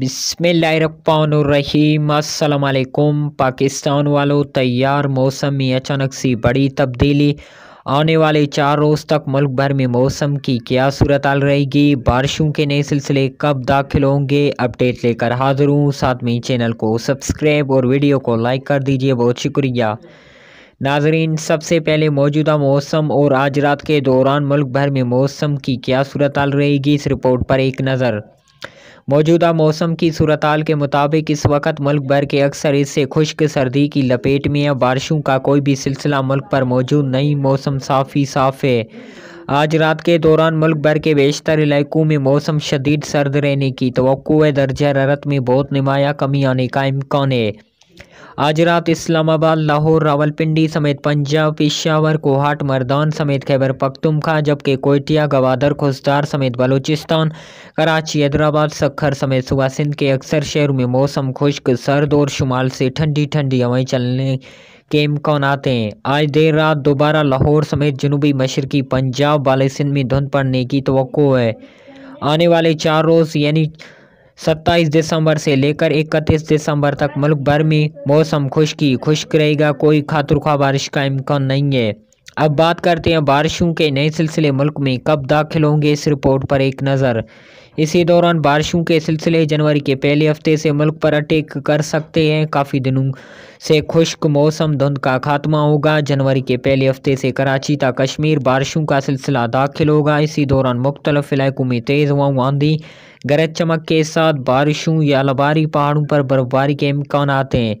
बिसमीम अल्लाम पाकिस्तान वालों तैयार मौसम में अचानक सी बड़ी तब्दीली आने वाले चार रोज़ तक मुल्क भर में मौसम की क्या सूरत हाल रहेगी बारिशों के नए सिलसिले कब दाखिल होंगे अपडेट लेकर हाजिर हूँ साथ में चैनल को सब्सक्राइब और वीडियो को लाइक कर दीजिए बहुत शुक्रिया नाजरीन सबसे पहले मौजूदा मौसम और आज रात के दौरान मुल्क भर में मौसम की क्या सूरत हाल रहेगी इस रिपोर्ट पर एक नज़र मौजूदा मौसम की सूरताल के मुताबिक इस वक्त मुल्क भर के अक्सर इससे खुश्क सर्दी की लपेट में या बारिशों का कोई भी सिलसिला मुल्क पर मौजूद नहीं मौसम साफ ही साफ है आज रात के दौरान मुल्क भर के बेशतर इलाकों में मौसम शदीद सर्द रहने की तो दर्जा रत में बहुत नुमाया कमी आने का इम्कान है आज रात इस्लामाबाद लाहौर रावलपिंडी समेत पंजाब पिशावर कोहाट मर्दान समेत खैबर पख्तुमखा जबकि कोयटिया गवादर खुजदार समेत बलूचिस्तान कराची हैदराबाद सखर समेत सुबह सिंध के अक्सर शहरों में मौसम खुश्क सर्द और शुमाल से ठंडी ठंडी हवाएं चलने के इम्कान आते हैं आज देर रात दोबारा लाहौर समेत जनूबी मशरकी पंजाब वाले सिंध में धुंध पड़ने की तो है आने वाले चार रोज़ यानी सत्ताईस दिसंबर से लेकर इकतीस दिसंबर तक मुल्क भर में मौसम खुश्की खुश्क रहेगा कोई खातरखा बारिश का इम्कान नहीं है अब बात करते हैं बारिशों के नए सिलसिले मुल्क में कब दाखिल होंगे इस रिपोर्ट पर एक नज़र इसी दौरान बारिशों के सिलसिले जनवरी के पहले हफ्ते से मुल्क पर अटैक कर सकते हैं काफ़ी दिनों से खुश्क मौसम धुंध का खात्मा होगा जनवरी के पहले हफ्ते से कराची तक कश्मीर बारिशों का सिलसिला दाखिल होगा इसी दौरान मुख्तलिफ इलाकों में तेज़ हुआ आंधी गरज चमक के साथ बारिशों या लबारी पहाड़ों पर बर्फबारी के इम्कान आते हैं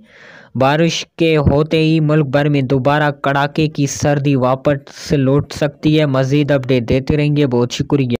बारिश के होते ही मुल्क भर में दोबारा कड़ाके की सर्दी वापस लौट सकती है मज़ीद अपडेट देते रहेंगे बहुत शुक्रिया